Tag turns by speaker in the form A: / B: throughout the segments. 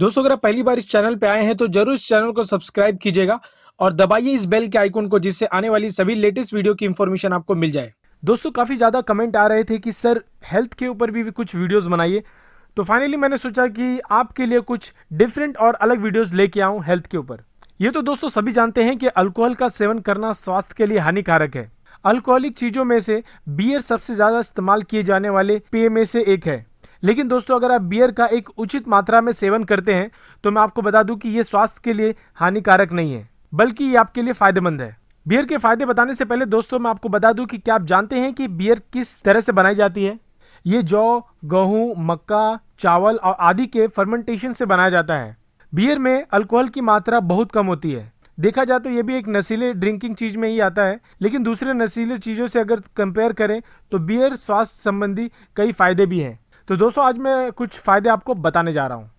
A: दोस्तों अगर आप पहली बार इस चैनल पे आए हैं तो जरूर इस चैनल को सब्सक्राइब कीजिएगा और दबाइए इस बेल के आइकोन को जिससे आने वाली सभी लेटेस्ट वीडियो की इन्फॉर्मेशन आपको मिल जाए दोस्तों काफ़ी ज़्यादा कमेंट आ रहे थे कि सर हेल्थ के ऊपर भी, भी कुछ वीडियोस बनाइए तो फाइनली मैंने सोचा कि आपके लिए कुछ डिफरेंट और अलग वीडियोस लेके आऊँ हेल्थ के ऊपर ये तो दोस्तों सभी जानते हैं कि अल्कोहल का सेवन करना स्वास्थ्य के लिए हानिकारक है अल्कोहलिक चीज़ों में से बियर सबसे ज़्यादा इस्तेमाल किए जाने वाले पेय में से एक है लेकिन दोस्तों अगर आप बियर का एक उचित मात्रा में सेवन करते हैं तो मैं आपको बता दूं कि ये स्वास्थ्य के लिए हानिकारक नहीं है बल्कि ये आपके लिए फायदेमंद है बियर के फायदे बताने से पहले दोस्तों मैं आपको बता दूं कि क्या आप जानते हैं कि बियर किस तरह से बनाई जाती है ये जौ गेहूं मक्का चावल और आदि के फर्मेंटेशन से बनाया जाता है बियर में अल्कोहल की मात्रा बहुत कम होती है देखा जाए तो ये भी एक नशीले ड्रिंकिंग चीज में ही आता है लेकिन दूसरे नशीले चीज़ों से अगर कंपेयर करें तो बियर स्वास्थ्य संबंधी कई फायदे भी हैं तो दोस्तों आज मैं कुछ फ़ायदे आपको बताने जा रहा हूँ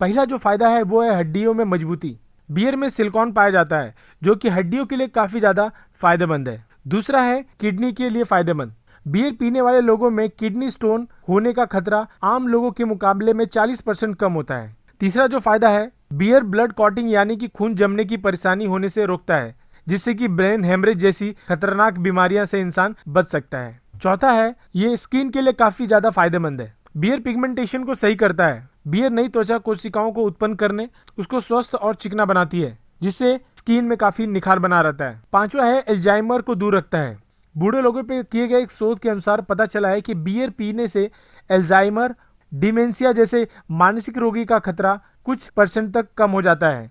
A: पहला जो फ़ायदा है वो है हड्डियों में मजबूती बियर में सिलिकॉन पाया जाता है जो कि हड्डियों के लिए काफ़ी ज़्यादा फायदेमंद है दूसरा है किडनी के लिए फायदेमंद बियर पीने वाले लोगों में किडनी स्टोन होने का खतरा आम लोगों के मुकाबले में 40 परसेंट कम होता है तीसरा जो फायदा है बियर ब्लड कॉटिंग यानी कि खून जमने की परेशानी होने से रोकता है जिससे कि ब्रेन हेमरेज जैसी खतरनाक बीमारियां से इंसान बच सकता है चौथा है ये स्किन के लिए काफी ज्यादा फायदेमंद है बियर पिगमेंटेशन को सही करता है बियर नई त्वचा कोशिकाओं को उत्पन्न करने उसको स्वस्थ और चिकना बनाती है जिससे स्किन में काफी निखार बना रहता है पांचवा है एल्जाइमर को दूर रखता है बूढ़े लोगों पर किए गए एक शोध के अनुसार पता चला है कि बियर पीने से एल्जाइमर डिमेंसिया जैसे मानसिक रोगी का खतरा कुछ परसेंट तक कम हो जाता है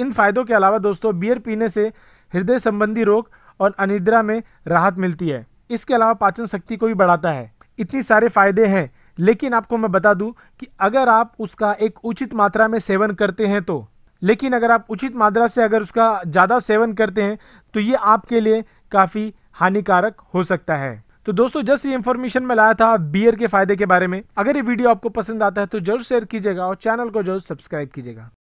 A: इन फायदों के अलावा दोस्तों बियर पीने से हृदय संबंधी रोग और अनिद्रा में राहत मिलती है इसके अलावा पाचन शक्ति को भी बढ़ाता है इतनी सारे फायदे हैं लेकिन आपको मैं बता दूं कि अगर आप उसका एक उचित मात्रा में सेवन करते हैं तो लेकिन अगर आप उचित मात्रा से अगर उसका ज़्यादा सेवन करते हैं तो ये आपके लिए काफ़ी हानिकारक हो सकता है तो दोस्तों जस्ट ये इन्फॉर्मेशन में लाया था बियर के फायदे के बारे में अगर ये वीडियो आपको पसंद आता है तो जरूर शेयर कीजिएगा और चैनल को जरूर सब्सक्राइब कीजिएगा